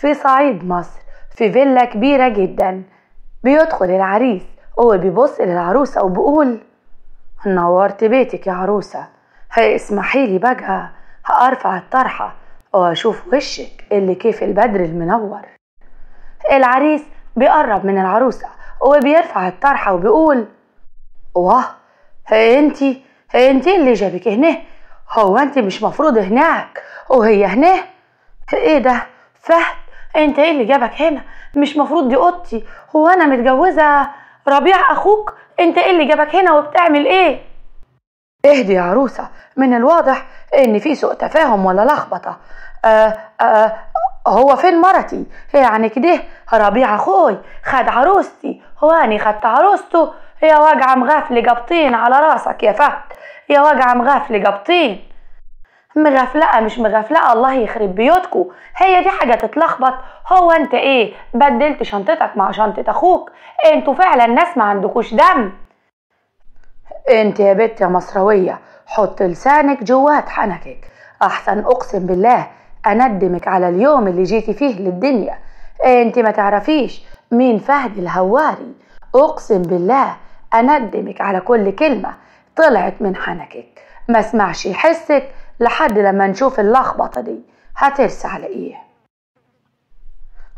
في صعيد مصر في فيلا كبيرة جدا بيدخل العريس هو بيبص للعروسة وبيقول نورت بيتك يا عروسة هي لي بقى هأرفع الطرحة وأشوف وشك اللي كيف البدر المنور العريس بيقرب من العروسة وبيرفع الطرحة وبيقول واه هي انتي هي انتي اللي جابك هنا هو انتي مش مفروض هناك وهي هنا ايه ده فهد انت ايه اللي جابك هنا مش مفروض دي اوضتي هو انا متجوزه ربيع اخوك انت ايه اللي جابك هنا وبتعمل ايه اهدي يا عروسه من الواضح ان في سوء تفاهم ولا لخبطه آآ آه، آآ آه، آه، هو فين مرتي يعني كده ربيع اخوي خد عروستي هو اني خدت عروسته يا وجع مغفل جبطين على راسك يا فهد يا وجع مغفل جبطين مغفلقه مش مغفلقه الله يخرب بيوتكو هي دي حاجه تتلخبط هو انت ايه بدلت شنطتك مع شنطه اخوك انتوا فعلا ناس ما عندكوش دم انت يا بت يا مصرويه حط لسانك جوات حنكك احسن اقسم بالله اندمك على اليوم اللي جيتي فيه للدنيا انت ما تعرفيش مين فهد الهواري اقسم بالله اندمك على كل كلمه طلعت من حنكك ما اسمعش يحسك لحد لما نشوف اللخبطة دي هترسى على ايه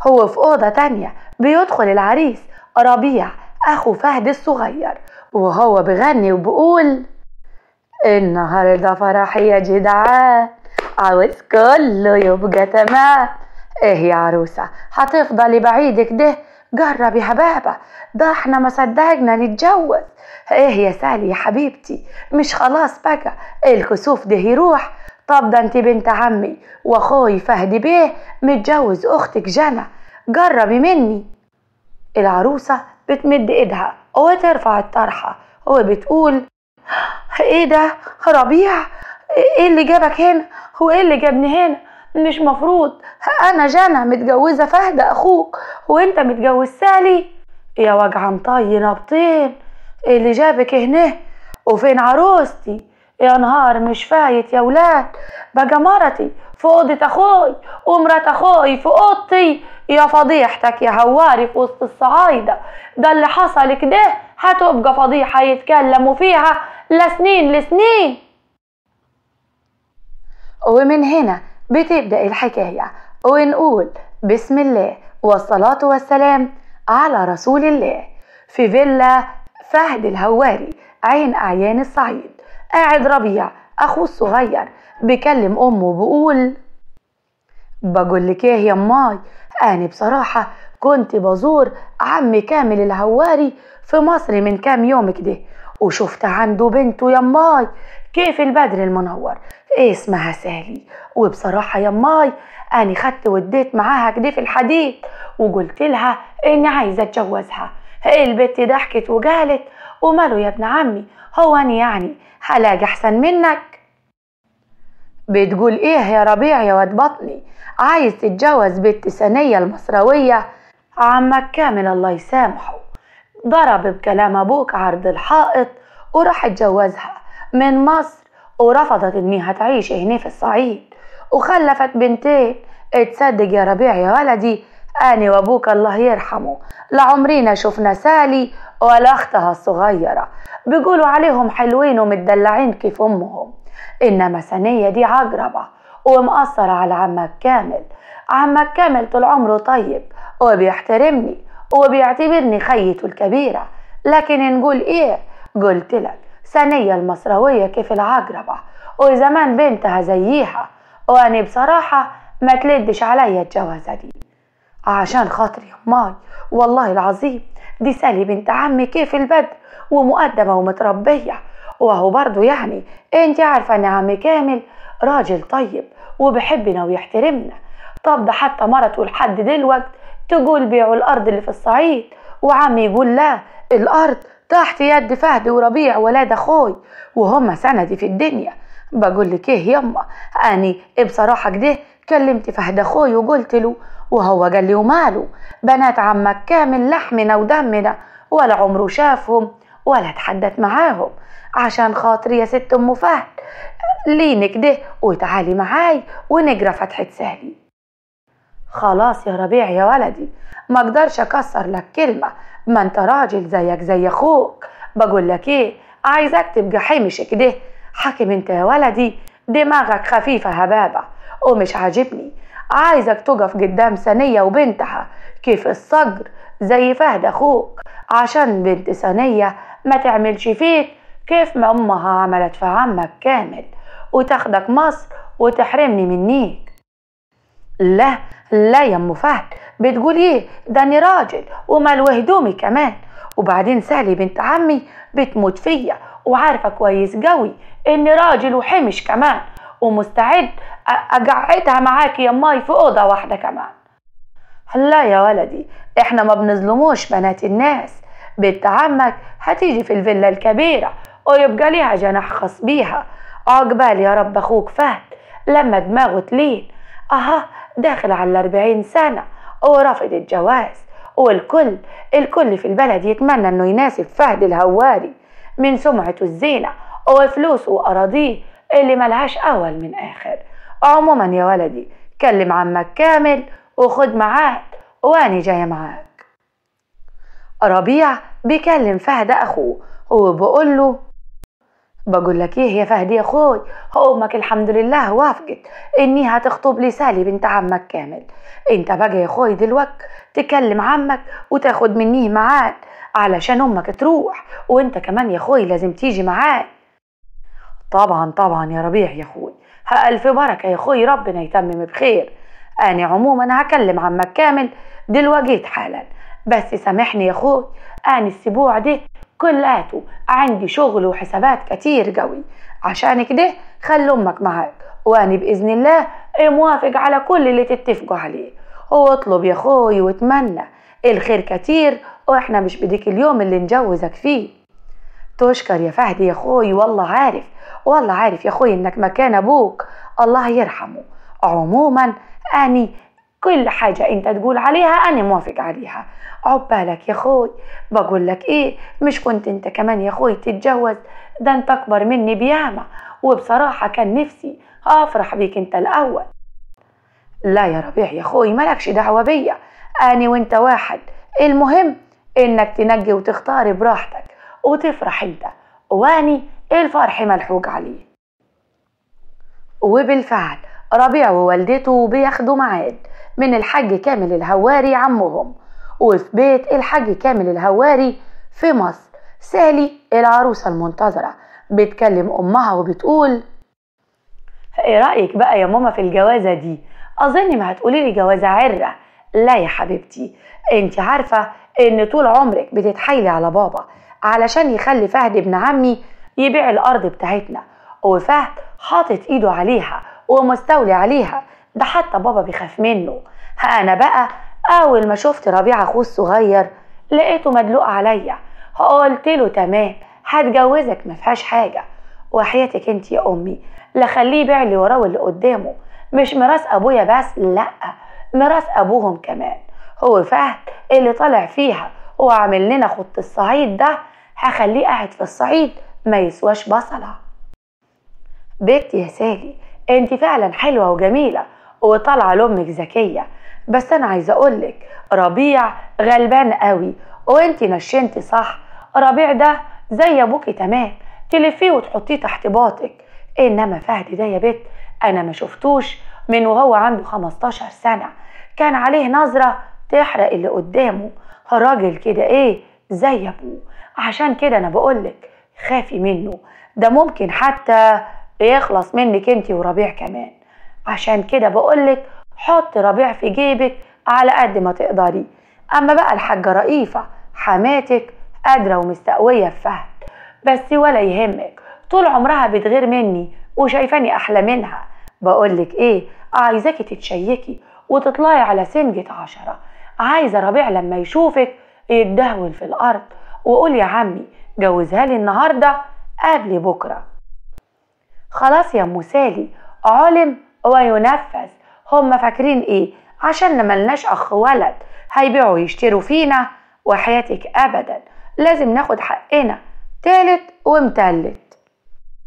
هو في أوضة تانية بيدخل العريس ربيع أخو فهد الصغير وهو بغني وبقول النهاردة فرحي يا جدعان عاوز كله يبقى تمام ايه يا عروسة هتفضلي بعيد كده جرب يا بابا ده احنا ما صدقنا نتجوز ايه يا سالي يا حبيبتي مش خلاص بقى الكسوف ده يروح طب ده انت بنت عمي واخوي فهد بيه متجوز اختك جنى جربي مني العروسة بتمد ايدها وترفع الطرحة وبتقول ايه ده ربيع ايه اللي جابك هنا هو ايه اللي جابني هنا مش مفروض انا جانا متجوزه فهد اخوك وانت متجوز سالي يا وجعان طي بطين اللي جابك هنا وفين عروستي يا نهار مش فايت يا ولاد بقى مرتي في اوضه اخوي ومرات اخوي في اوضتي يا فضيحتك يا هواري في وسط الصعايده ده اللي حصل كده هتبقى فضيحه يتكلموا فيها لسنين لسنين ومن هنا بتبدأ الحكاية ونقول بسم الله والصلاة والسلام على رسول الله في فيلا فهد الهواري عين أعيان الصعيد قاعد ربيع أخوه الصغير بيكلم أمه بقول بقول لك ايه يا ماي أنا بصراحة كنت بزور عم كامل الهواري في مصر من كام يوم كده وشفت عنده بنته يا ماي كيف البدر المنور إيه اسمها سالي وبصراحه يا ماي انا خدت وديت معاها كده في الحديث وقلت لها اني عايزه اتجوزها البت ضحكت وقالت وماله يا ابن عمي هو انا يعني هلاقي احسن منك بتقول ايه يا ربيع يا واد بطني عايز تتجوز بنت سنيه المصراويه عمك كامل الله يسامحه ضرب بكلام ابوك عرض الحائط وراح اتجوزها من مصر ورفضت إنها تعيش هنا في الصعيد وخلفت بنتين اتصدق يا ربيع يا ولدي أنا وأبوك الله يرحمه لعمرينا شفنا سالي ولا أختها الصغيرة بيقولوا عليهم حلوين ومتدلعين كيف أمهم إنما سنية دي عقربة ومقصرة على عمك كامل عمك كامل طول عمره طيب وبيحترمني وبيعتبرني خيته الكبيرة لكن نقول إيه قلت لك سنية المصروية كيف العقربة وزمان بنتها زيها وأنا بصراحة ما تلدش عليا الجوازة دي عشان خاطري ماي والله العظيم دي سالي بنت عمي كيف البدر ومقدمة ومتربية وهو برضو يعني انت عارفة ان عمي كامل راجل طيب وبيحبنا ويحترمنا طب ده حتى مرته لحد دلوقت تقول بيعوا الارض اللي في الصعيد وعمي يقول لا الارض تحت يد فهد وربيع ولاد اخوي وهما سندي في الدنيا بقول لك ايه يما اني بصراحه كده كلمت فهد اخوي وقلت له وهو قال لي وماله بنات عمك كامل لحمنا ودمنا ولا عمره شافهم ولا اتحدث معاهم عشان خاطري يا ست ام فهد لينك كده وتعالي معاي ونجرى فتحة سهلي خلاص يا ربيع يا ولدي ما اقدرش اكسر لك كلمة ما انت راجل زيك زي اخوك بقول لك ايه عايزك تبقى حمش كده حاكم انت يا ولدي دماغك خفيفة هبابة ومش عاجبني عايزك تقف قدام سنية وبنتها كيف الصقر زي فهد أخوك عشان بنت سنية ما تعملش فيك كيف ما أمها عملت في عمك كامل وتاخدك مصر وتحرمني منيك لا لا يا ام فهد بتقول ايه ده انا راجل ومال هدومي كمان وبعدين سهلي بنت عمي بتموت فيا وعارفه كويس قوي اني راجل وحمش كمان ومستعد اقعدها معاكي يا ماي في اوضه واحده كمان لا يا ولدي احنا ما بنظلموش بنات الناس بنت عمك هتيجي في الفيلا الكبيره ويبقى ليها جناح خاص بيها عقبال يا رب اخوك فهد لما دماغه تلين اها داخل على الأربعين سنة ورفض الجواز والكل الكل في البلد يتمنى انه يناسب فهد الهواري من سمعته الزينة وفلوسه وأراضيه اللي ملهاش أول من آخر عموما يا ولدي كلم عمك كامل وخد معاه واني جاية معاك ربيع بيكلم فهد أخوه وبقول له بقول لك ايه يا فهد يا اخوي امك الحمد لله وافقت انها هتخطب لي سالي بنت عمك كامل انت بقى يا اخوي دلوقتي تكلم عمك وتاخد منيه معاد علشان امك تروح وانت كمان يا اخوي لازم تيجي معاد طبعا طبعا يا ربيع يا اخوي الف بركه يا اخوي ربنا يتمم بخير انا عموما هكلم عمك كامل دلوقتي حالا بس سامحني يا اخوي انا السبوع ده كلياته عندي شغل وحسابات كتير قوي عشان كده خلي امك معاك واني باذن الله موافق على كل اللي تتفقوا عليه واطلب يا اخوي واتمنى الخير كتير واحنا مش بديك اليوم اللي نجوزك فيه تشكر يا فهدي يا اخوي والله عارف والله عارف يا اخوي انك مكان ابوك الله يرحمه عموما اني كل حاجة انت تقول عليها انا موافق عليها عبالك يا خوي بقول لك ايه مش كنت انت كمان يا خوي تتجوز ده انت اكبر مني بياما وبصراحة كان نفسي افرح بيك انت الاول لا يا ربيع يا خوي مالكش دعوة بيا أنا وأنت واحد المهم إنك تنجي وتختار براحتك وتفرح أنت وأني الفرح ملحوق عليه وبالفعل ربيع ووالدته بياخدوا معاد من الحاج كامل الهواري عمهم وفي بيت الحاج كامل الهواري في مصر سالي العروسة المنتظرة بتكلم أمها وبتقول ايه رأيك بقى يا ماما في الجوازة دي أظن ما هتقولي لي جوازة عرة لا يا حبيبتي انت عارفة ان طول عمرك بتتحايلي على بابا علشان يخلي فهد ابن عمي يبيع الأرض بتاعتنا وفهد حاطط ايده عليها ومستولي عليها ده حتى بابا بيخاف منه انا بقى اول ما شفت ربيع اخوه الصغير لقيته مدلوق عليا قلت له تمام هتجوزك ما فيهاش حاجه وحياتك انت يا امي لا خليه يبيع لي وراه واللي قدامه مش ميراث ابويا بس لا ميراث ابوهم كمان هو فهد اللي طالع فيها وعامل لنا خط الصعيد ده هخليه قاعد في الصعيد ما يسواش بصله بنتي يا سالي انت فعلا حلوه وجميله وطالعه لامك ذكيه بس انا عايزه اقولك ربيع غلبان قوي وانتي نشنتي صح ربيع ده زي ابوكي تمام تلفيه وتحطيه تحت باطك انما فهد ده يا بت انا ما شفتوش من وهو عنده 15 سنه كان عليه نظره تحرق اللي قدامه راجل كده ايه زي ابوه عشان كده انا بقولك خافي منه ده ممكن حتى يخلص منك انتي وربيع كمان عشان كده بقولك حط ربيع في جيبك على قد ما تقدري أما بقى الحاجة رئيفة حماتك قادرة ومستقوية في فهد بس ولا يهمك طول عمرها بتغير مني وشايفاني أحلى منها بقولك إيه عايزاكي تتشيكي وتطلعي على سنجة عشرة عايزة ربيع لما يشوفك يدهون في الأرض وقول يا عمي جوزها لي النهاردة قبل بكرة خلاص يا مسالي علم وينفذ هم فاكرين ايه عشان ملناش اخ ولد هيبيعوا يشتروا فينا وحياتك ابدا لازم ناخد حقنا تالت ومتلت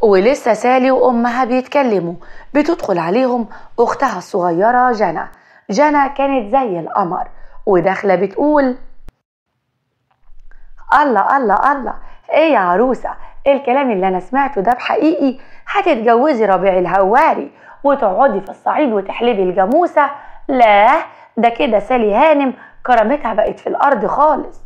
ولسه سالي وامها بيتكلموا بتدخل عليهم اختها الصغيره جنى جنى كانت زي القمر وداخله بتقول الله الله الله ايه يا عروسه الكلام اللي انا سمعته ده بحقيقي هتتجوزي ربيع الهواري وتقعدي في الصعيد وتحلبي الجاموسه لا ده كده سالي هانم كرامتها بقت في الارض خالص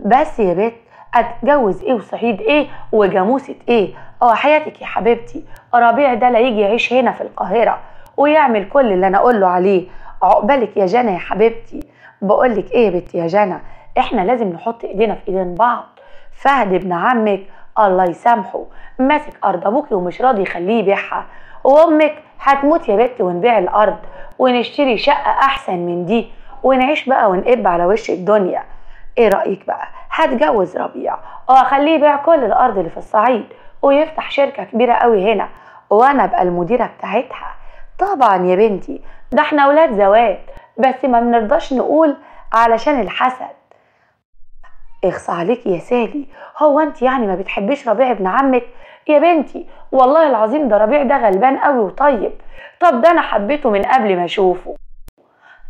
بس يا بت اتجوز ايه وصعيد ايه وجاموسه ايه اه حياتك يا حبيبتي ربيع ده لا يجي يعيش هنا في القاهره ويعمل كل اللي انا اقول له عليه عقبالك يا جنى يا حبيبتي بقول لك ايه يا بنت يا جنى احنا لازم نحط ايدينا في ايدين بعض فهد ابن عمك الله يسامحه ماسك ارض ابوكي ومش راضي يخليه يبيعها وامك هتموت يا بت ونبيع الارض ونشتري شقه احسن من دي ونعيش بقى ونقب على وش الدنيا ايه رايك بقى هتجوز ربيع واخليه آه، يبيع كل الارض اللي في الصعيد ويفتح شركه كبيره قوي هنا وانا ابقى المديره بتاعتها طبعا يا بنتي ده احنا اولاد زواج بس ما بنرضاش نقول علشان الحسد اخص عليك يا سالي هو انت يعني ما بتحبيش ربيع ابن عمك يا بنتي والله العظيم ده ربيع ده غلبان قوي وطيب طب ده انا حبيته من قبل ما اشوفه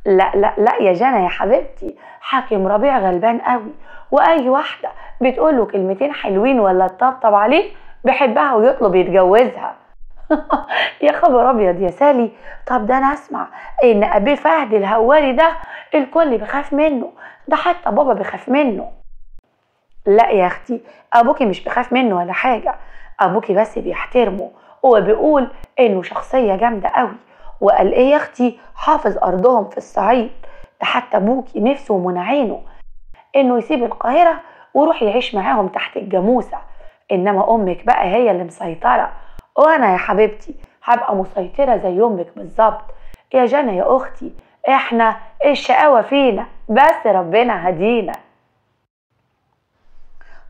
لا لا لا يا جنى يا حبيبتي حاكم ربيع غلبان قوي واي واحده بتقول له كلمتين حلوين ولا تطبطب عليه بيحبها ويطلب يتجوزها يا خبر ابيض يا سالي طب ده انا اسمع ان ابي فهد الهواري ده الكل بيخاف منه ده حتى بابا بيخاف منه لا يا اختي ابوكي مش بيخاف منه ولا حاجه ابوكي بس بيحترمه وبيقول انه شخصيه جامده قوي وقال ايه يا اختي حافظ ارضهم في الصعيد ده حتى ابوكي نفسه منعينه انه يسيب القاهره ويروح يعيش معاهم تحت الجاموسه انما امك بقى هي اللي مسيطره وانا يا حبيبتي هبقى مسيطره زي امك بالظبط يا جنى يا اختي احنا الشقاوه فينا بس ربنا هدينا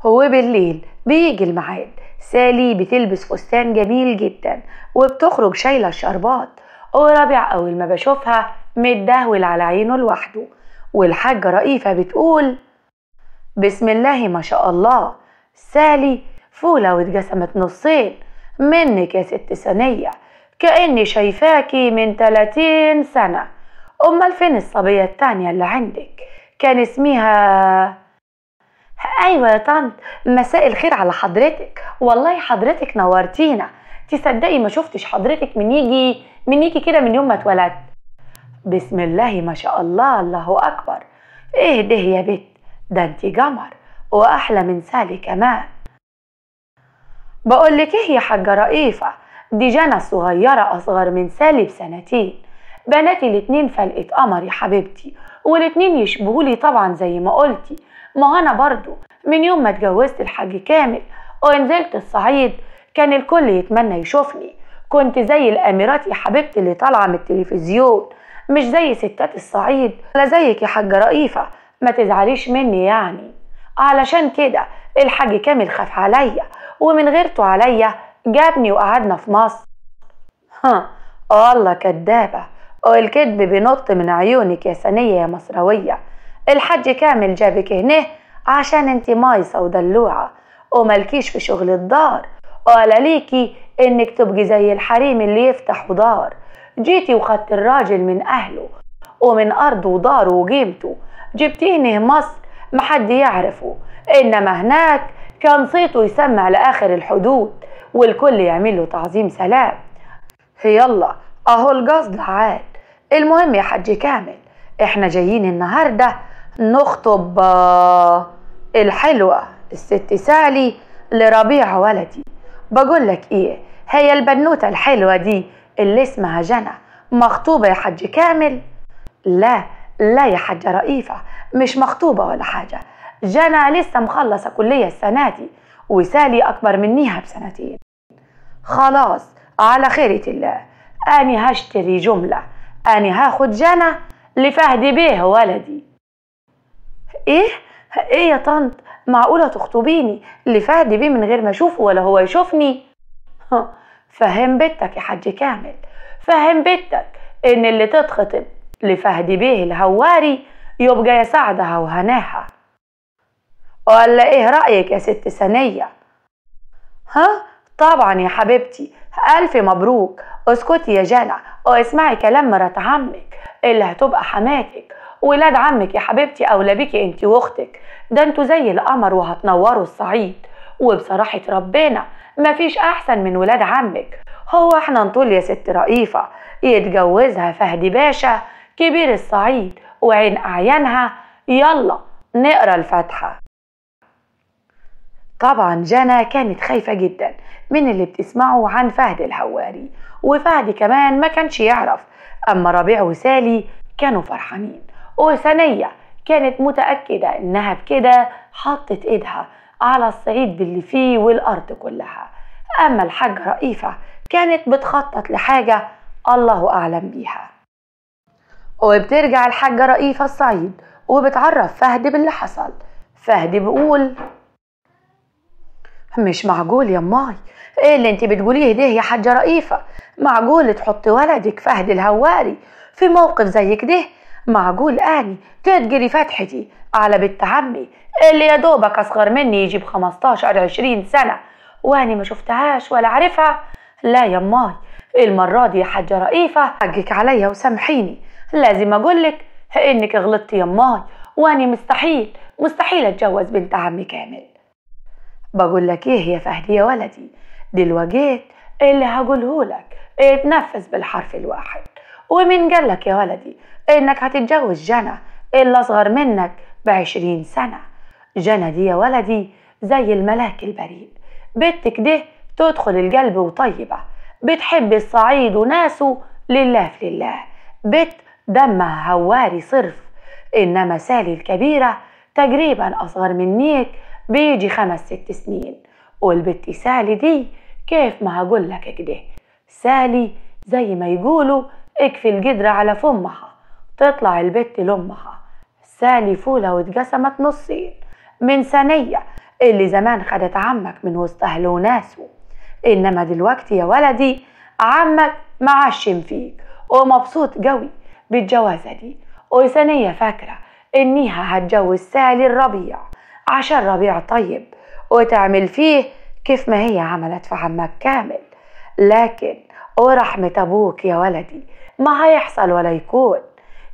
هو بالليل بيجي الميعاد سالي بتلبس فستان جميل جدا وبتخرج شايله الشربات ورابع اول ما بشوفها متدهول على عينه لوحده والحاجه رئيفه بتقول بسم الله ما شاء الله سالي فوله واتجسمت نصين منك يا ست ثانيه كاني شايفاكي من تلاتين سنه امال فين الصبيه التانيه اللي عندك كان اسمها ايوه يا طنط مساء الخير على حضرتك والله حضرتك نورتينا تصدقي ما شفتش حضرتك من يجي من يجي كده من يوم ما اتولدت بسم الله ما شاء الله الله اكبر ايه ده يا بت ده انت جمر واحلى من سالي كمان بقول لك ايه يا حاجه رئيفه دي جنى صغيره اصغر من سالي بسنتين بناتي الاتنين فلقة قمر يا حبيبتي والاتنين يشبهولي طبعا زي ما قلتي ما انا برضو من يوم ما اتجوزت الحاج كامل ونزلت الصعيد كان الكل يتمنى يشوفني كنت زي الاميرات يا حبيبتي اللي طالعه من التلفزيون مش زي ستات الصعيد ولا زيك يا حاجه رئيفه ما تزعليش مني يعني علشان كده الحاج كامل خاف عليا ومن غيرته عليا جابني وقعدنا في مصر ها آه، الله كدابه والكذب بينط من عيونك يا سنية يا مصروية الحج كامل جابك هنا عشان انت مايصة ودلوعة وملكيش في شغل الدار وقال ليكي انك تبقي زي الحريم اللي يفتح دار جيتي وخدت الراجل من اهله ومن ارضه وداره وقيمته جبتيه هنا مصر محد يعرفه انما هناك كان صيته يسمع لاخر الحدود والكل يعمل له تعظيم سلام يلا اهو القصد عاد المهم يا حاج كامل احنا جايين النهارده نخطب آه، الحلوه الست سالي لربيع ولدي بقول لك ايه هي البنوته الحلوه دي اللي اسمها جنى مخطوبه يا حاج كامل لا لا يا حاجه رئيفه مش مخطوبه ولا حاجه جنى لسه مخلصه كليه السنه دي وسالي اكبر منيها بسنتين خلاص على خيرة الله أنا هشتري جملة أني هاخد جنى لفهدي بيه ولدي إيه؟ إيه يا طنط؟ معقولة تخطبيني لفهدي بيه من غير ما أشوفه ولا هو يشوفني؟ فهم بنتك يا حاج كامل فهم بنتك إن اللي تتخطب لفهدي بيه الهواري يبقى يا سعدها وهناها ولا إيه رأيك يا ست ثانية؟ ها؟ طبعا يا حبيبتي ألف مبروك اسكتي يا جنى واسمعي كلام مرات عمك اللي هتبقى حماتك ولاد عمك يا حبيبتي أولى بيكي انت واختك ده انتوا زي القمر وهتنوروا الصعيد وبصراحة ربنا مفيش أحسن من ولاد عمك هو احنا نطول يا ست رئيفة يتجوزها فهدي باشا كبير الصعيد وعين أعيانها يلا نقرا الفاتحة طبعا جنى كانت خايفة جدا من اللي بتسمعه عن فهد الهواري وفهد كمان ما كانش يعرف أما ربيع وسالي كانوا فرحانين وثانية كانت متأكدة إنها بكده حطت إيدها على الصعيد باللي فيه والأرض كلها أما الحاجة رئيفة كانت بتخطط لحاجة الله أعلم بيها وبترجع الحاجة رئيفة الصعيد وبتعرف فهد باللي حصل فهد بيقول مش معقول يا ماي ايه اللي انت بتقوليه ده يا حاجه رئيفه معقول تحطي ولدك فهد الهواري في موقف زي كده معقول اني تتجري فتحتي على بنت عمي اللي يا دوبك اصغر مني يجيب 15 20 سنه واني ما شفتهاش ولا عارفها لا يا ماي المره دي يا حاجه رئيفه حقك عليا وسامحيني لازم اقولك انك غلطتي يا ماي واني مستحيل مستحيل اتجوز بنت عمي كامل بقول لك ايه يا فهدي يا ولدي دلوقيت اللي هقولهولك اتنفذ بالحرف الواحد ومين قالك يا ولدي انك هتتجوز جنى اللي اصغر منك بعشرين سنة جنى دي يا ولدي زي الملاك البريء بنت ده تدخل القلب وطيبة بتحب الصعيد وناسه لله في لله بت دمها هواري صرف إنما سالي الكبيرة تقريبا أصغر منيك بيجي خمس ست سنين والبت سالي دي كيف ما هقول لك كده سالي زي ما يقولوا اكفي القدرة على فمها تطلع البت لأمها سالي فولة واتقسمت نصين من ثانية اللي زمان خدت عمك من وسط أهله وناسه إنما دلوقتي يا ولدي عمك معشم فيك ومبسوط قوي بالجوازة دي وثانية فاكرة إنيها هتجوز سالي الربيع عشان ربيع طيب وتعمل فيه كيف ما هي عملت في عمك كامل لكن ورحمة أبوك يا ولدي ما هيحصل ولا يكون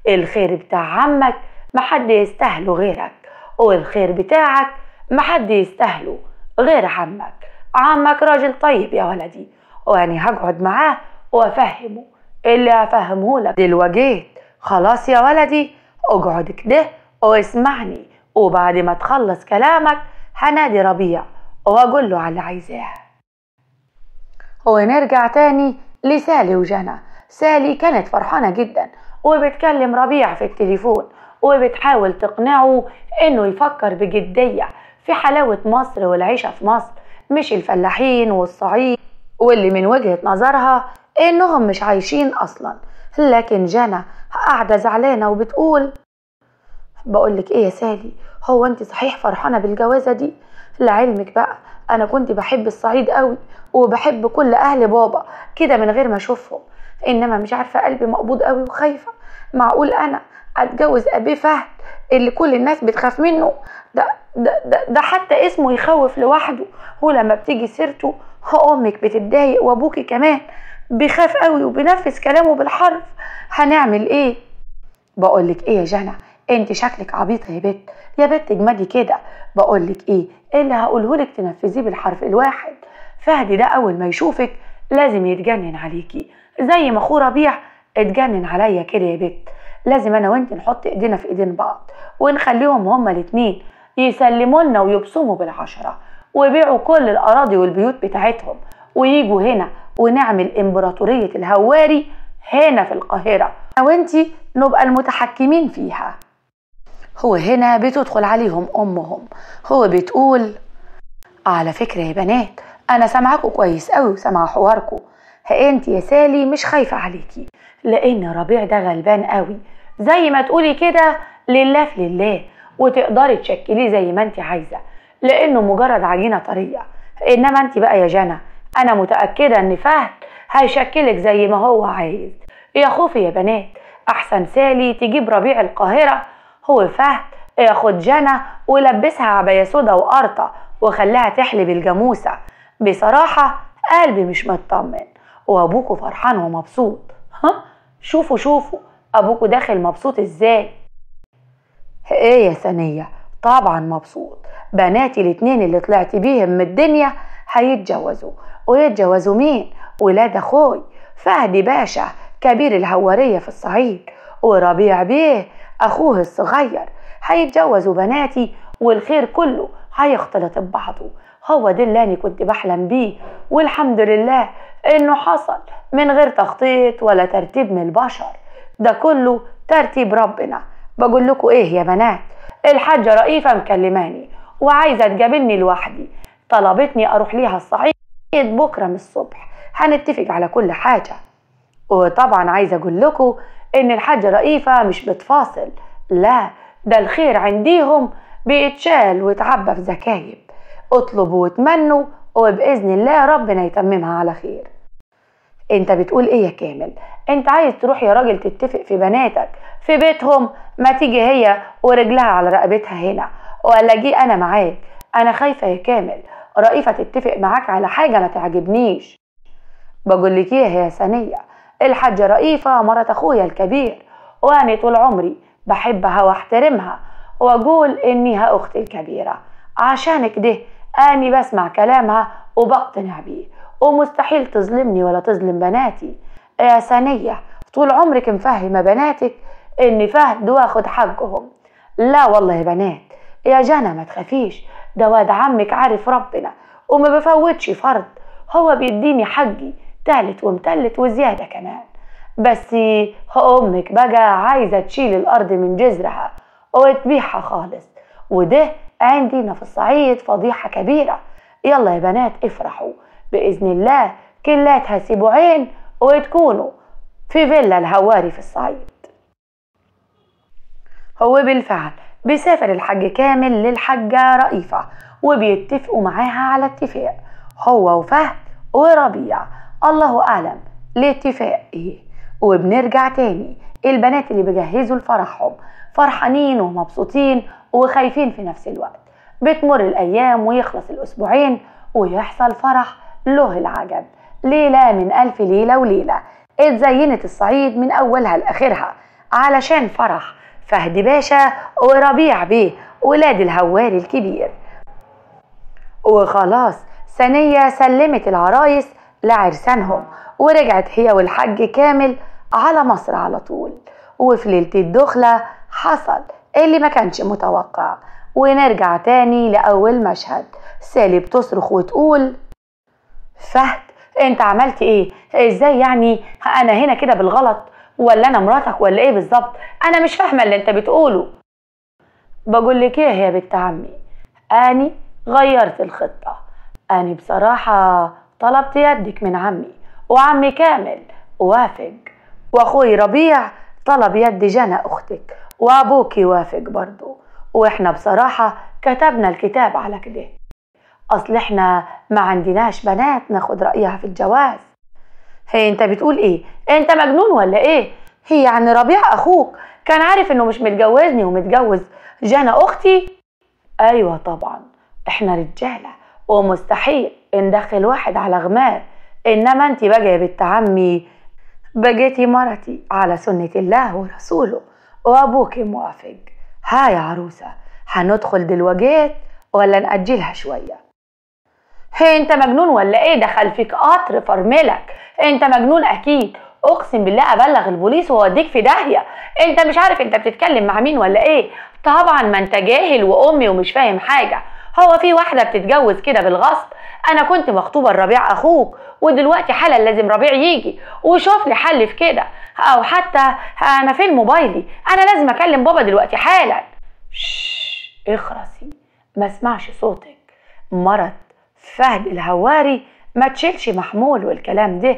الخير بتاع عمك محد يستاهله غيرك والخير بتاعك محد يستاهله غير عمك عمك راجل طيب يا ولدي وأنا هقعد معاه وأفهمه اللي افهمه لك دلوقتي خلاص يا ولدي اقعد كده واسمعني وبعد ما تخلص كلامك هنادي ربيع واقول له على اللي عايزاه ونرجع تاني لسالي وجنى سالي كانت فرحانة جدا وبتكلم ربيع في التليفون وبتحاول تقنعه انه يفكر بجدية في حلاوة مصر والعيشة في مصر مش الفلاحين والصعيد واللي من وجهة نظرها انهم مش عايشين اصلا لكن جنى قاعدة زعلانة وبتقول بقول لك ايه يا سالي هو انت صحيح فرحانه بالجوازه دي لعلمك بقى انا كنت بحب الصعيد قوي وبحب كل اهل بابا كده من غير ما اشوفهم انما مش عارفه قلبي مقبوض قوي وخايفه معقول انا اتجوز ابي فهد اللي كل الناس بتخاف منه ده ده ده, ده حتى اسمه يخوف لوحده ولما بتيجي سيرته امك بتتضايق وابوكي كمان بيخاف قوي وبينفذ كلامه بالحرف هنعمل ايه بقولك ايه يا جنى انت شكلك عبيطه يا بت يا بت اجمدي كده بقولك ايه؟, ايه اللي هقولهولك تنفذيه بالحرف الواحد فهدي ده اول ما يشوفك لازم يتجنن عليكي زي ما اخو ربيع اتجنن عليا كده يا بت لازم انا وانت نحط ايدينا في ايدين بعض ونخليهم هما الاتنين يسلموا لنا ويبصموا بالعشره ويبيعوا كل الاراضي والبيوت بتاعتهم ويجوا هنا ونعمل امبراطوريه الهواري هنا في القاهره وانتي نبقى المتحكمين فيها هو هنا بتدخل عليهم امهم هو بتقول آه، على فكره يا بنات انا سامعاكوا كويس قوي سمع حواركوا انت يا سالي مش خايفه عليكي لان ربيع ده غلبان قوي زي ما تقولي كده لله في لله وتقدري تشكليه زي ما انت عايزه لانه مجرد عجينه طريه انما انت بقى يا جنى انا متاكده ان فهد هيشكلك زي ما هو عايز يا خوفي يا بنات احسن سالي تجيب ربيع القاهره هو فهد ياخد جنى ويلبسها عباية سودا وقرطة وخلاها تحلي بالجاموسة بصراحة قلبي مش مطمن وابوكوا فرحان ومبسوط ها شوفوا شوفوا ابوكوا داخل مبسوط ازاي ايه يا ثانية طبعا مبسوط بناتي الاتنين اللي طلعت بيهم من الدنيا هيتجوزوا ويتجوزوا مين ولاد اخوي فهدي باشا كبير الهوارية في الصعيد وربيع بيه أخوه الصغير هيتجوزوا بناتي والخير كله هيختلط ببعضه هو ده اللي أنا كنت بحلم بيه والحمد لله إنه حصل من غير تخطيط ولا ترتيب من البشر ده كله ترتيب ربنا بقول لكم إيه يا بنات الحاجة رئيفة مكلماني وعايزة تقابلني لوحدي طلبتني أروح ليها الصعيد بكرة من الصبح هنتفق على كل حاجة وطبعا عايزة أقول لكم ان الحاجة رئيفة مش بتفاصل لا ده الخير عنديهم بيتشال ويتعبى في زكايب اطلبوا واتمنوا وباذن الله ربنا يتممها على خير انت بتقول ايه يا كامل انت عايز تروح يا راجل تتفق في بناتك في بيتهم ما تيجي هي ورجلها على رقبتها هنا ولا جي انا معاك انا خايفه يا كامل رئيفه تتفق معاك على حاجه ما تعجبنيش بقول لك ايه يا ثانيه الحاجة رئيفة مرة أخويا الكبير وأنا طول عمري بحبها واحترمها وأقول إنها أختي الكبيرة عشان كده أني بسمع كلامها وبقتنع بيه ومستحيل تظلمني ولا تظلم بناتي يا سنية طول عمرك مفهمة بناتك إني فهد واخد حقهم لا والله يا بنات يا جنى ما تخافيش ده واد عمك عارف ربنا وما بفوتش فرض هو بيديني حقي تالت ومتلت وزيادة كمان بس أمك بقى عايزة تشيل الأرض من جذرها وتبيعها خالص وده عندنا في الصعيد فضيحة كبيرة يلا يا بنات افرحوا بإذن الله كلاتها هسيبوا عين وتكونوا في فيلا الهواري في الصعيد هو بالفعل بيسافر الحاج كامل للحاجة رئيفة وبيتفقوا معاها على اتفاق هو وفهد وربيع الله أعلم الاتفاق إيه وبنرجع تاني البنات اللي بيجهزوا لفرحهم فرحانين ومبسوطين وخايفين في نفس الوقت بتمر الأيام ويخلص الأسبوعين ويحصل فرح له العجب ليلة من ألف ليلة وليلة اتزينت الصعيد من أولها لآخرها علشان فرح فهد باشا وربيع بيه ولاد الهواري الكبير وخلاص ثانية سلمت العرايس لعرسانهم ورجعت هي والحاج كامل على مصر على طول وفي ليلة الدخلة حصل اللي ما كانش متوقع ونرجع تاني لأول مشهد سالي بتصرخ وتقول فهد انت عملت ايه ازاي يعني انا هنا كده بالغلط ولا انا مراتك ولا ايه بالظبط انا مش فاهمه اللي انت بتقوله بقول لك ايه يا بنت عمي اني غيرت الخطه اني بصراحه طلبت يدك من عمي وعمي كامل وافق واخوي ربيع طلب يد جنى اختك وابوكي وافق برضه واحنا بصراحة كتبنا الكتاب على كده اصل احنا ما عندناش بنات ناخد رأيها في الجواز هي انت بتقول ايه انت مجنون ولا ايه هي يعني ربيع اخوك كان عارف انه مش متجوزني ومتجوز جنى اختي ايوه طبعا احنا رجاله ومستحيل ندخل واحد على غمار انما انت بقى يا بنت عمي بقيتي مرتي على سنة الله ورسوله وابوكي موافق ها يا عروسة هندخل دلوقت ولا نأجلها شوية هي انت مجنون ولا ايه دخل فيك قطر فرملك انت مجنون اكيد اقسم بالله ابلغ البوليس واوديك في داهيه انت مش عارف انت بتتكلم مع مين ولا ايه طبعا ما انت جاهل وامي ومش فاهم حاجه هو في واحده بتتجوز كده بالغصب انا كنت مخطوبه لربيع اخوك ودلوقتي حالا لازم ربيع يجي وشوف لي حل في كده او حتى انا فين موبايلي انا لازم اكلم بابا دلوقتي حالا شش اخرسي ما اسمعش صوتك مرض فهد الهواري ما تشيلش محمول والكلام ده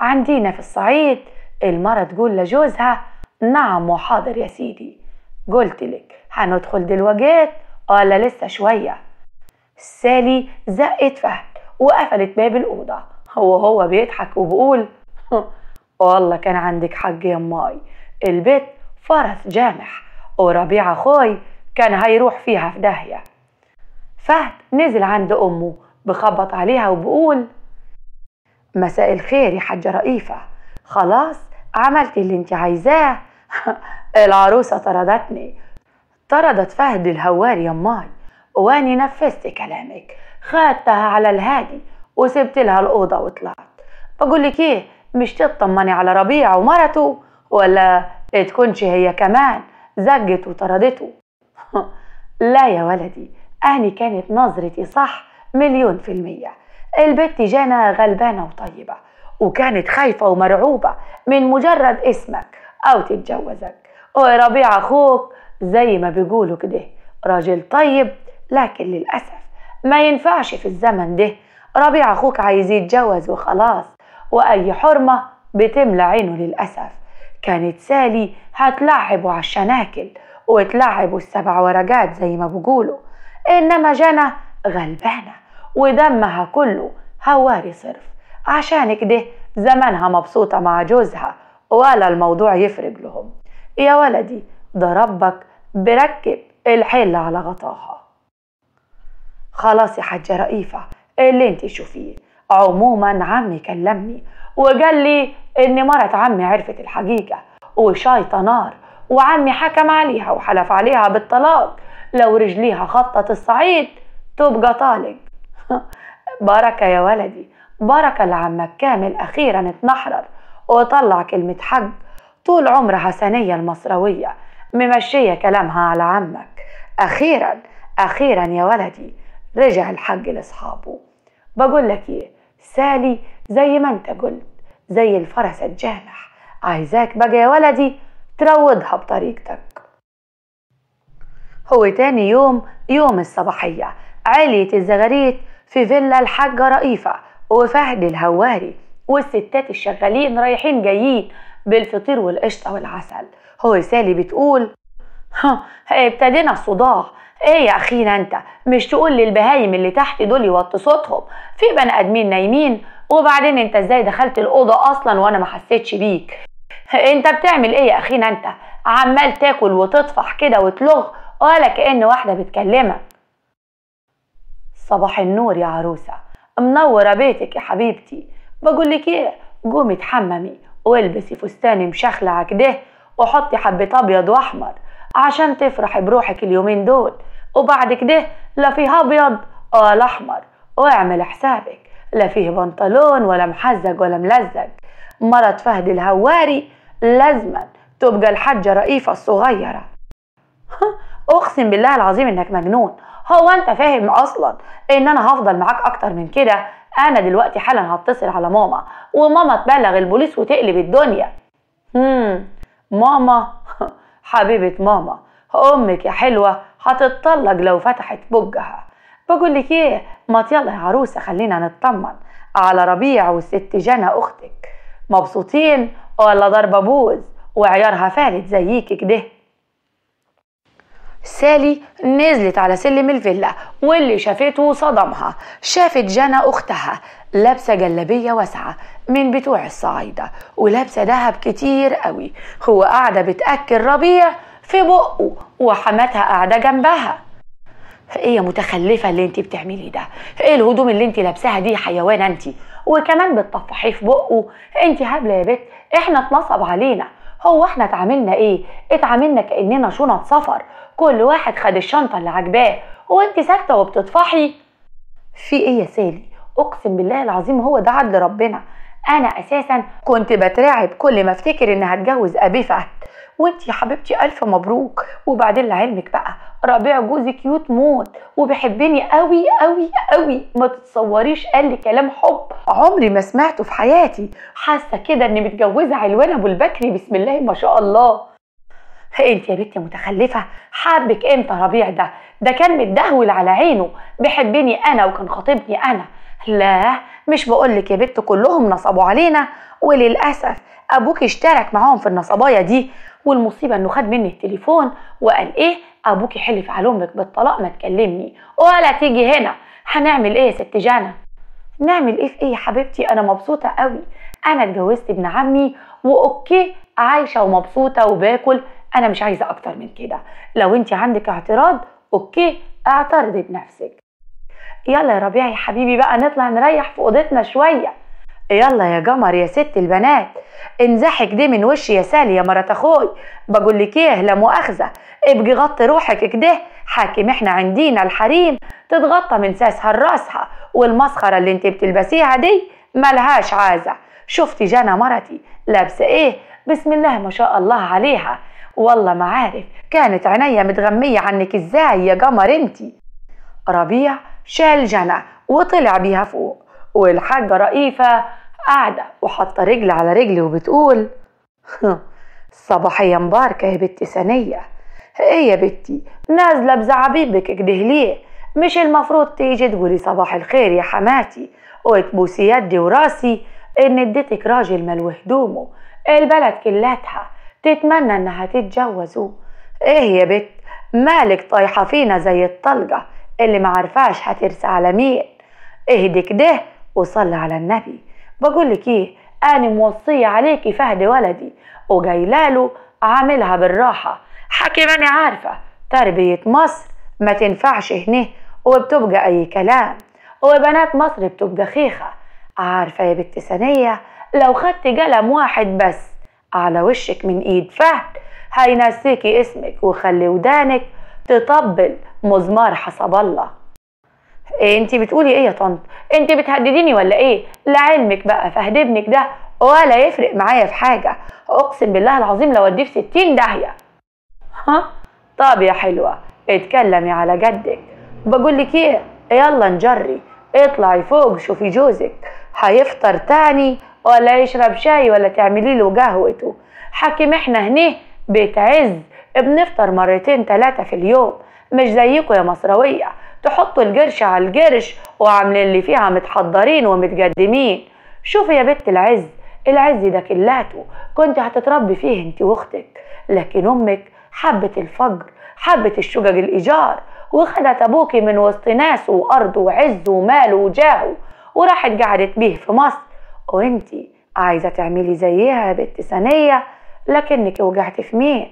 عندينا في الصعيد المرة تقول لجوزها نعم وحاضر يا سيدي قلت لك هندخل دلوقتي ولا لسه شويه سالي زقت فهد وقفلت باب الأوضة هو هو بيضحك وبيقول والله كان عندك حق يا ماي البيت فرس جامح وربيع أخوي كان هيروح فيها في داهية فهد نزل عند أمه بخبط عليها وبقول مساء الخير يا حجة رئيفة خلاص عملت اللي انت عايزاه العروسة طردتني طردت فهد الهواري ماي واني نفذت كلامك خدتها على الهادي وسبت لها الأوضة وطلعت بقول لك ايه مش تطمني على ربيع ومرته ولا إيه تكونش هي كمان زجت وطردته لا يا ولدي أني كانت نظرتي صح مليون في المية البت جانا غلبانة وطيبة وكانت خايفة ومرعوبة من مجرد اسمك أو تتجوزك وربيع أخوك زي ما بيقولوا كده راجل طيب لكن للأسف ما ينفعش في الزمن ده ربيع أخوك عايز يتجوز وخلاص وأي حرمة بتملى عينه للأسف كانت سالي هتلعبه على الشناكل وتلعبه السبع ورقات زي ما بقولوا إنما جنى غلبانة ودمها كله هواري صرف عشان كده زمانها مبسوطة مع جوزها ولا الموضوع يفرق لهم يا ولدي ده ربك بركب الحلة على غطاها خلاص يا حجة رئيفة اللي انت شوفيه عموما عمي كلمني وقال لي ان مرة عمي عرفت الحقيقة وشايطة نار وعمي حكم عليها وحلف عليها بالطلاق لو رجليها خطت الصعيد تبقى طالق بركة يا ولدي بركة لعمك كامل أخيرا اتنحرر وطلع كلمة حق طول عمرها سنية المصروية ممشية كلامها على عمك أخيرا أخيرا يا ولدي رجع الحق لاصحابه بقول لك ايه سالي زي ما انت قلت زي الفرس الجامح عايزاك بقى يا ولدي تروضها بطريقتك هو تاني يوم يوم الصباحية علية الزغاريت في فيلا الحاجة رئيفة وفهد الهواري والستات الشغالين رايحين جايين بالفطير والقشطة والعسل هو سالي بتقول ها ابتدينا الصداع ايه يا اخينا انت مش تقول للبهايم اللي تحت دول يوطي صوتهم في بني ادمين نايمين وبعدين انت ازاي دخلت الاوضه اصلا وانا ما حسيتش بيك انت بتعمل ايه يا اخينا انت عمال تاكل وتطفح كده وتلغ ولا كأن واحدة بتكلمك صباح النور يا عروسة منورة بيتك يا حبيبتي بقول لك ايه قومي اتحممي والبسي فستان مشخلع كده وحطي حبة ابيض واحمر عشان تفرحي بروحك اليومين دول وبعد كده لا فيه ابيض ولا احمر واعمل حسابك لا فيه بنطلون ولا محزق ولا ملزق مرض فهد الهواري لازما تبقى الحجة رئيفة الصغيرة اقسم بالله العظيم انك مجنون هو انت فاهم اصلا ان انا هفضل معاك اكتر من كده انا دلوقتي حالا هتصل على ماما وماما تبلغ البوليس وتقلب الدنيا ماما حبيبة ماما امك يا حلوة هتتطلق لو فتحت بجها بقول لك ايه ما يلا يا عروسه خلينا نطمن على ربيع والست جنى اختك مبسوطين ولا ضربه بوز وعيارها فالت زيك كده سالي نزلت على سلم الفيلا واللي شافته صدمها شافت جنى اختها لابسه جلابيه واسعه من بتوع الصعايده ولابسه دهب كتير قوي هو قاعده بتاكل ربيع في بقه وحماتها قاعده جنبها ايه يا متخلفه اللي انت بتعملي ده ايه الهدوم اللي انت لابساها دي حيوانه انت وكمان بتطفحيه في بقه انت هبله يا بت احنا اتنصب علينا هو احنا اتعاملنا ايه اتعاملنا كاننا شنط سفر كل واحد خد الشنطه اللي عجباه وانت ساكته وبتطفحي في ايه يا سالي اقسم بالله العظيم هو ده عدل ربنا انا اساسا كنت بترعب كل ما افتكر ان هتجوز ابي فهد وانت يا حبيبتي الف مبروك وبعدين لعلمك بقى ربيع جوزي كيوت موت وبيحبني قوي قوي قوي ما تتصوريش قال لي كلام حب عمري ما سمعته في حياتي حاسه كده اني متجوزه علوان ابو البكري بسم الله ما شاء الله انت يا بنتي متخلفه حابك انت ربيع ده ده كان متدهول على عينه بيحبني انا وكان خاطبني انا لا مش بقولك يا بنت كلهم نصبوا علينا وللاسف ابوك اشترك معاهم في النصبايه دي والمصيبه انه خد مني التليفون وقال ايه ابوك يحلف على امك بالطلاق ما تكلمني ولا تيجي هنا هنعمل ايه يا ست جانا نعمل ايه في ايه يا حبيبتي انا مبسوطه قوي انا اتجوزت ابن عمي واوكي عايشه ومبسوطه وباكل انا مش عايزه اكتر من كده لو انت عندك اعتراض اوكي اعترضي بنفسك يلا يا ربيع يا حبيبي بقى نطلع نريح في اوضتنا شويه يلا يا قمر يا ست البنات انزحك دي من وشي يا سالي يا مرات اخوي بقول لك ايه لا مؤاخذه ابقي غطي روحك كده حاكم احنا عندينا الحريم تتغطى من ساسها لراسها والمسخره اللي انت بتلبسيها دي ملهاش عازه شفتي جانا مرتي لابسه ايه بسم الله ما شاء الله عليها والله ما عارف كانت عينيا متغميه عنك ازاي يا قمر انتي ربيع شال جنى وطلع بيها فوق والحاجه رئيفه قاعدة وحاطة رجل على رجل وبتقول صباحية مباركة يا بنتي ثانية ايه يا بنتي نازلة بزعابيبك كده ليه مش المفروض تيجي تقولي صباح الخير يا حماتي وتبوسي يدي وراسي ان اديتك راجل مال هدومه البلد كلاتها تتمنى انها تتجوزه ايه يا بت مالك طايحة فينا زي الطلقة اللي معرفاش هترسى على مين اهدي كده وصلي على النبي بقول لك ايه انا موصيه عليكي فهد ولدي وجايلاله عاملها بالراحه حكي ماني عارفه تربيه مصر ما تنفعش هنا وبتبقى اي كلام وبنات مصر بتبقى خيخه عارفه يا بنت ثانيه لو خدت قلم واحد بس على وشك من ايد فهد هينسيكي اسمك وخلي ودانك تطبل مزمار حسب الله إيه انت بتقولي ايه يا طنط انت بتهدديني ولا ايه لعلمك بقى فهدبنك ابنك ده ولا يفرق معايا في حاجه اقسم بالله العظيم لو اديه في 60 داهيه ها طب يا حلوه اتكلمي على جدك بقول لك ايه يلا نجري اطلعي فوق شوفي جوزك هيفطر تاني ولا يشرب شاي ولا تعملي له قهوته حكيم احنا هنا بتعز بنفطر مرتين تلاتة في اليوم مش زيكم يا مصروية تحطوا القرش على القرش وعاملين اللي فيها متحضرين ومتقدمين شوفي يا بنت العز العز ده كلاته كنت هتتربي فيه انت واختك لكن امك حبت الفقر حبت الشقق الايجار وخدت ابوكي من وسط ناسه وارضه وعزه وماله وجاهه وراحت قعدت بيه في مصر وانت عايزه تعملي زيها يا بنت ثانيه لكنك وقعتي في مين؟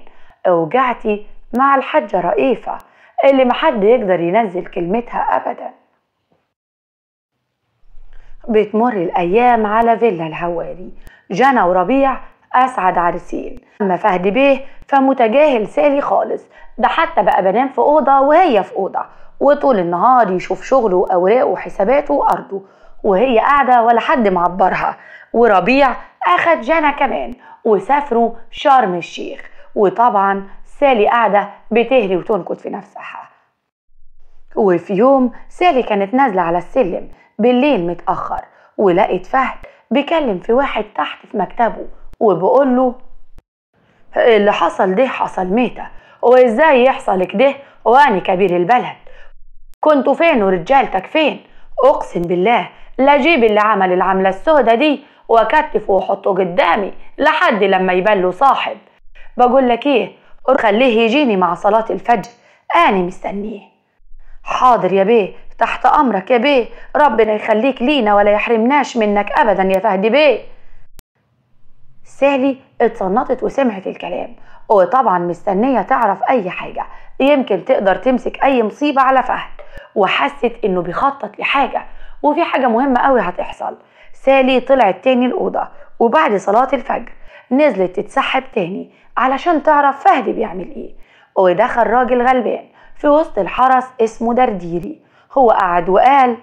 وقعتي مع الحاجه رئيفه اللي محد يقدر ينزل كلمتها أبدا بتمر الأيام على فيلا الهواري جانا وربيع أسعد عرسين أما فهد بيه فمتجاهل سالي خالص ده حتى بقى بنام في أوضة وهي في أوضة وطول النهار يشوف شغله وأوراقه وحساباته وأرضه وهي قاعدة ولا حد معبرها وربيع أخد جانا كمان وسافروا شرم الشيخ وطبعا سالي قاعدة بتهري وتنكت في نفسها وفي يوم سالي كانت نازلة على السلم بالليل متأخر ولقيت فهد بيكلم في واحد تحت في مكتبه وبقول له اللي حصل ده حصل ميتة وازاي يحصل كده وانا كبير البلد كنتوا فين ورجالتك فين اقسم بالله لا جيب اللي عمل العملة السودة دي وكتفه وحطه قدامي لحد لما يبلو صاحب بقول لك ايه خليه يجيني مع صلاة الفجر أنا مستنيه حاضر يا بيه تحت أمرك يا بيه ربنا يخليك لينا ولا يحرمناش منك أبدا يا فهد بيه سالي اتصنطت وسمعت الكلام وطبعا مستنية تعرف أي حاجة يمكن تقدر تمسك أي مصيبة على فهد وحست إنه بيخطط لحاجة وفي حاجة مهمة قوي هتحصل سالي طلعت تاني الأوضة وبعد صلاة الفجر نزلت تتسحب تاني علشان تعرف فهد بيعمل ايه ودخل راجل غلبان في وسط الحرس اسمه درديري هو قعد وقال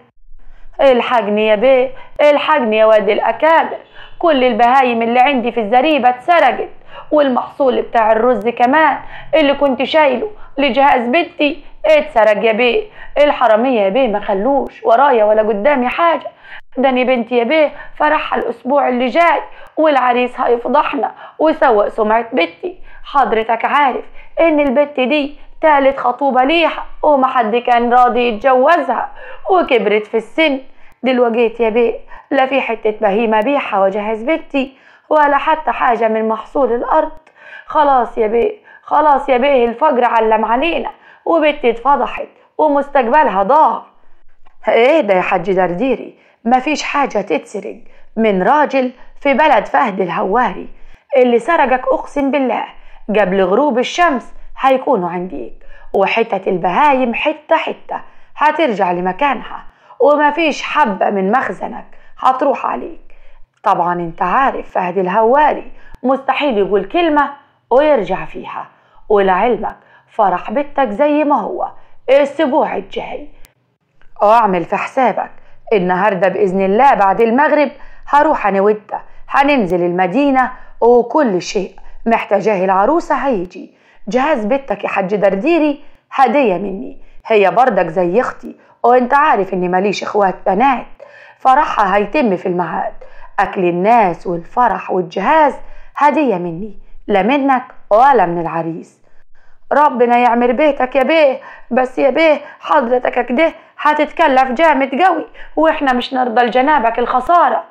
الحجن يا بيه الحجن يا واد الاكابر كل البهايم اللي عندي في الزريبه اتسرقت والمحصول بتاع الرز كمان اللي كنت شايله لجهاز بنتي اتسرق يا بيه الحراميه يا بيه ما خلوش ورايا ولا قدامي حاجه داني بنتي يا بيه فرحها الاسبوع اللي جاي والعريس هيفضحنا ويسوق سمعه بنتي حضرتك عارف ان البت دي تالت خطوبه ليها ومحد كان راضي يتجوزها وكبرت في السن دلوقتي يا بيه لا في حته بهيمه بيحة وجهز بنتي ولا حتى حاجه من محصول الارض خلاص يا بيه خلاص يا بيه الفجر علم علينا وبنتي اتفضحت ومستقبلها ضاع ايه ده يا حجي درديري مفيش حاجة تتسرق من راجل في بلد فهد الهواري اللي سرقك أقسم بالله قبل غروب الشمس هيكونوا عنديك وحتة البهايم حتة حتة هترجع لمكانها ومفيش حبة من مخزنك هتروح عليك طبعا انت عارف فهد الهواري مستحيل يقول كلمة ويرجع فيها ولعلمك فرح بنتك زي ما هو السبوع الجاي واعمل في حسابك النهارده باذن الله بعد المغرب هروح انا وانت هننزل المدينه وكل شيء محتاجاه العروسه هيجي جهاز بنتك يا حج درديري هديه مني هي بردك زي اختي وانت عارف اني ماليش اخوات بنات فرحها هيتم في الميعاد اكل الناس والفرح والجهاز هديه مني لا منك ولا من العريس ربنا يعمر بيتك يا بيه بس يا بيه حضرتك كده هتتكلف جامد قوي واحنا مش نرضى لجنابك الخسارة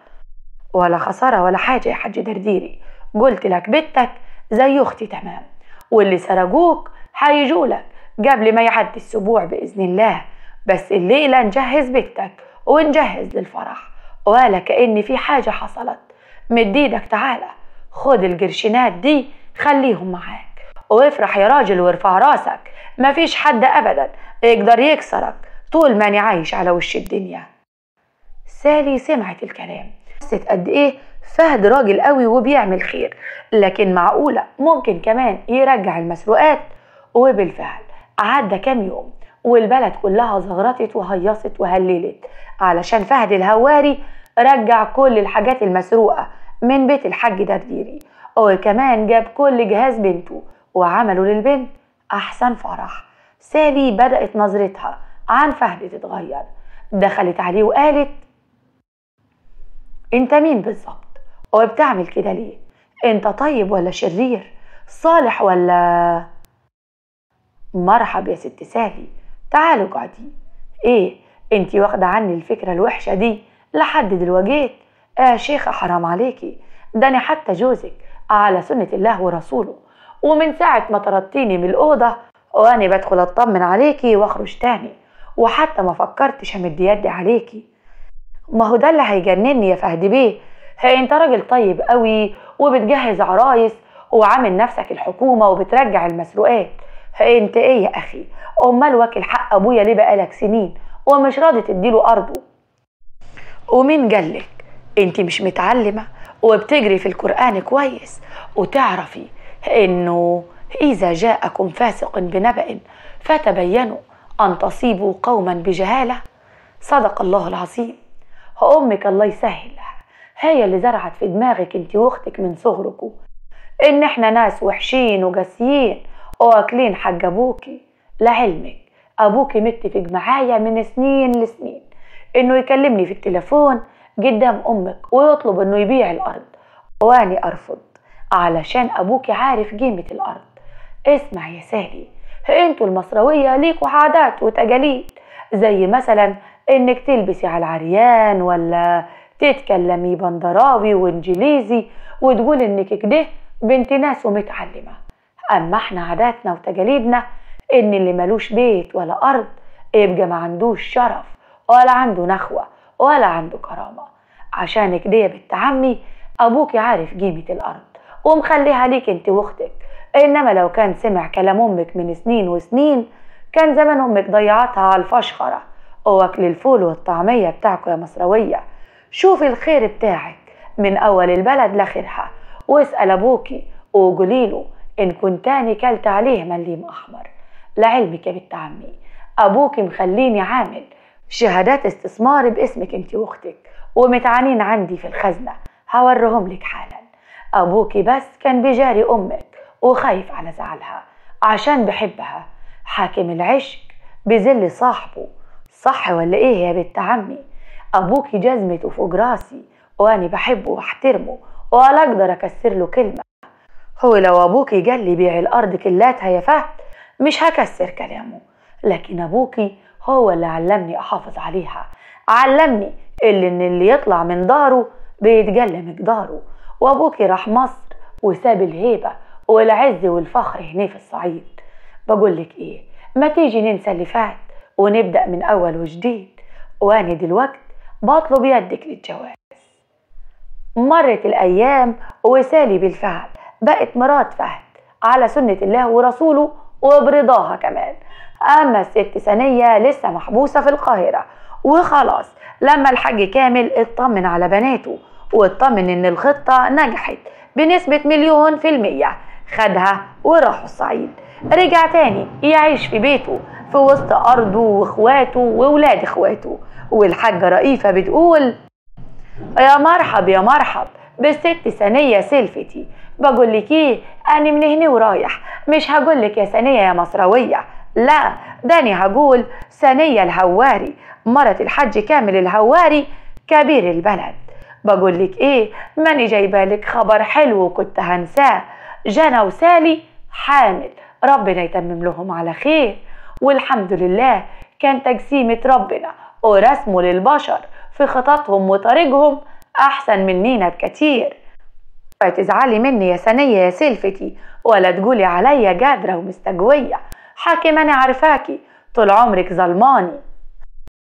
ولا خسارة ولا حاجة يا حاج درديري قلت لك بنتك زي أختي تمام واللي سرقوك هيجولك قبل ما يعدي السبوع بإذن الله بس الليلة نجهز بنتك ونجهز للفرح ولا كأن في حاجة حصلت مد ايدك تعالى خد القرشينات دي خليهم معاك وافرح يا راجل وارفع راسك مفيش حد أبدا يقدر يكسرك طول ما أنا عايش على وش الدنيا سالي سمعت الكلام حست قد إيه فهد راجل قوي وبيعمل خير لكن معقولة ممكن كمان يرجع المسروقات وبالفعل عدى كام يوم والبلد كلها زغرطت وهيصت وهللت علشان فهد الهواري رجع كل الحاجات المسروقة من بيت الحاج درديري وكمان جاب كل جهاز بنته وعملوا للبنت أحسن فرح سالي بدأت نظرتها عن فهد تتغير دخلت عليه وقالت انت مين بالظبط وبتعمل كده ليه انت طيب ولا شرير صالح ولا مرحب يا ست سالي تعالوا اقعدي ايه انت واخده عني الفكره الوحشه دي لحد دلوقيت آه شيخة حرام عليكي ده أنا حتى جوزك على سنة الله ورسوله ومن ساعة ما طردتيني من الأوضة وأنا بدخل أطمن عليكي وأخرج تاني وحتى ما فكرتش همد يدي عليكي ما هو ده اللي هيجنني يا فهد بيه هي انت راجل طيب قوي وبتجهز عرايس وعامل نفسك الحكومة وبترجع المسروقات انت ايه يا اخي امال واكل حق ابويا ليه بقالك سنين ومش راضي تديله ارضه ومين قالك انت مش متعلمة وبتجري في القرآن كويس وتعرفي انه اذا جاءكم فاسق بنبأ فتبينوا أن تصيبوا قوما بجهالة صدق الله العظيم أمك الله يسهل هي اللي زرعت في دماغك انت واختك من صغركوا ان احنا ناس وحشين وجاسيين واكلين حق ابوكي لعلمك ابوكي متفق معايا من سنين لسنين انه يكلمني في التليفون قدام امك ويطلب انه يبيع الارض واني ارفض علشان ابوكي عارف قيمه الارض اسمع يا سالي انتوا المصروية ليكوا عادات وتقاليد زي مثلا انك تلبسي على العريان ولا تتكلمي بندراوي وانجليزي وتقولي انك كده بنت ناس ومتعلمة اما احنا عاداتنا وتقاليدنا ان اللي ملوش بيت ولا ارض يبقى ما عندوش شرف ولا عنده نخوة ولا عنده كرامة عشان كده يا بنت عمي ابوكي عارف قيمة الارض ومخليها ليك انت واختك إنما لو كان سمع كلام أمك من سنين وسنين كان زمان أمك ضيعتها على الفشخرة وأكل الفول والطعمية بتاعكوا يا مصروية شوفي الخير بتاعك من أول البلد لآخرها واسأل أبوكي وقوليله إن كنت تاني كلت عليه مليم أحمر لعلمك يا بنت عمي أبوكي مخليني عامل شهادات استثمار باسمك انت واختك ومتعانين عندي في الخزنة هوريهم لك حالا أبوكي بس كان بيجاري أمك وخايف على زعلها عشان بحبها حاكم العشق بذل صاحبه صح ولا ايه يا بنت عمي ابوكي جزمته فوق راسي وانا بحبه واحترمه ولا اقدر اكسر له كلمه هو لو ابوكي قال لي بيع الارض كلاتها يا فهد مش هكسر كلامه لكن ابوكي هو اللي علمني احافظ عليها علمني اللي ان اللي يطلع من داره بيتجلى مقداره وابوكي راح مصر وساب الهيبه والعز والفخر هنا في الصعيد بقول لك ايه ما تيجي ننسى اللي فات ونبدأ من أول وجديد وأنا دلوقت بطلب يدك للجواز مرت الأيام وسالي بالفعل بقت مرات فهد على سنة الله ورسوله وبرضاها كمان أما الست سنية لسه محبوسة في القاهرة وخلاص لما الحاج كامل اطمن على بناته واطمن إن الخطة نجحت بنسبة مليون في المية خدها وراحوا الصعيد رجع تاني يعيش في بيته في وسط أرضه وإخواته وولاد إخواته والحاجة رئيفة بتقول يا مرحب يا مرحب بالست ثانية سلفتي بقول لك ايه أنا من هنا ورايح مش هقول لك يا ثانية يا مصروية لا داني هقول ثانية الهواري مرة الحج كامل الهواري كبير البلد بقول لك ايه ماني جايبه لك خبر حلو كنت هنساه جانا وسالي حامل ربنا يتمم لهم على خير والحمد لله كان تجسيمة ربنا ورسمه للبشر في خططهم وطريقهم أحسن منينا بكتير فتزعلي مني يا سنية يا سلفتي ولا تقولي عليا قادرة ومستجوية حاكي أنا عارفاكي طول عمرك ظلماني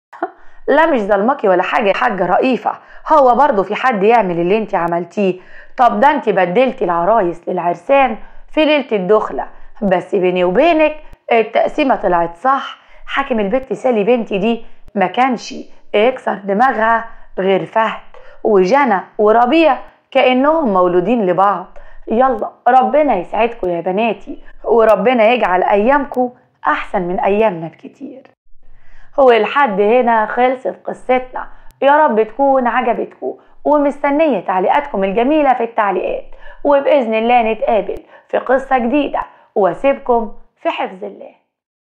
لا مش ظلمكي ولا حاجة يا حاجة رئيفة هو برضو في حد يعمل اللي انت عملتيه طب ده انت بدلتي العرايس للعرسان في ليله الدخله بس بيني وبينك التقسيمه طلعت صح حاكم البت سالي بنتي دي ما كانش يكسر دماغها غير فهد وجنى وربيع كانهم مولودين لبعض يلا ربنا يسعدكم يا بناتي وربنا يجعل ايامكم احسن من ايامنا بكتير هو الحد هنا خلصت قصتنا يا رب تكون عجبتكم ومستنية تعليقاتكم الجميلة في التعليقات وبإذن الله نتقابل في قصة جديدة وأسيبكم في حفظ الله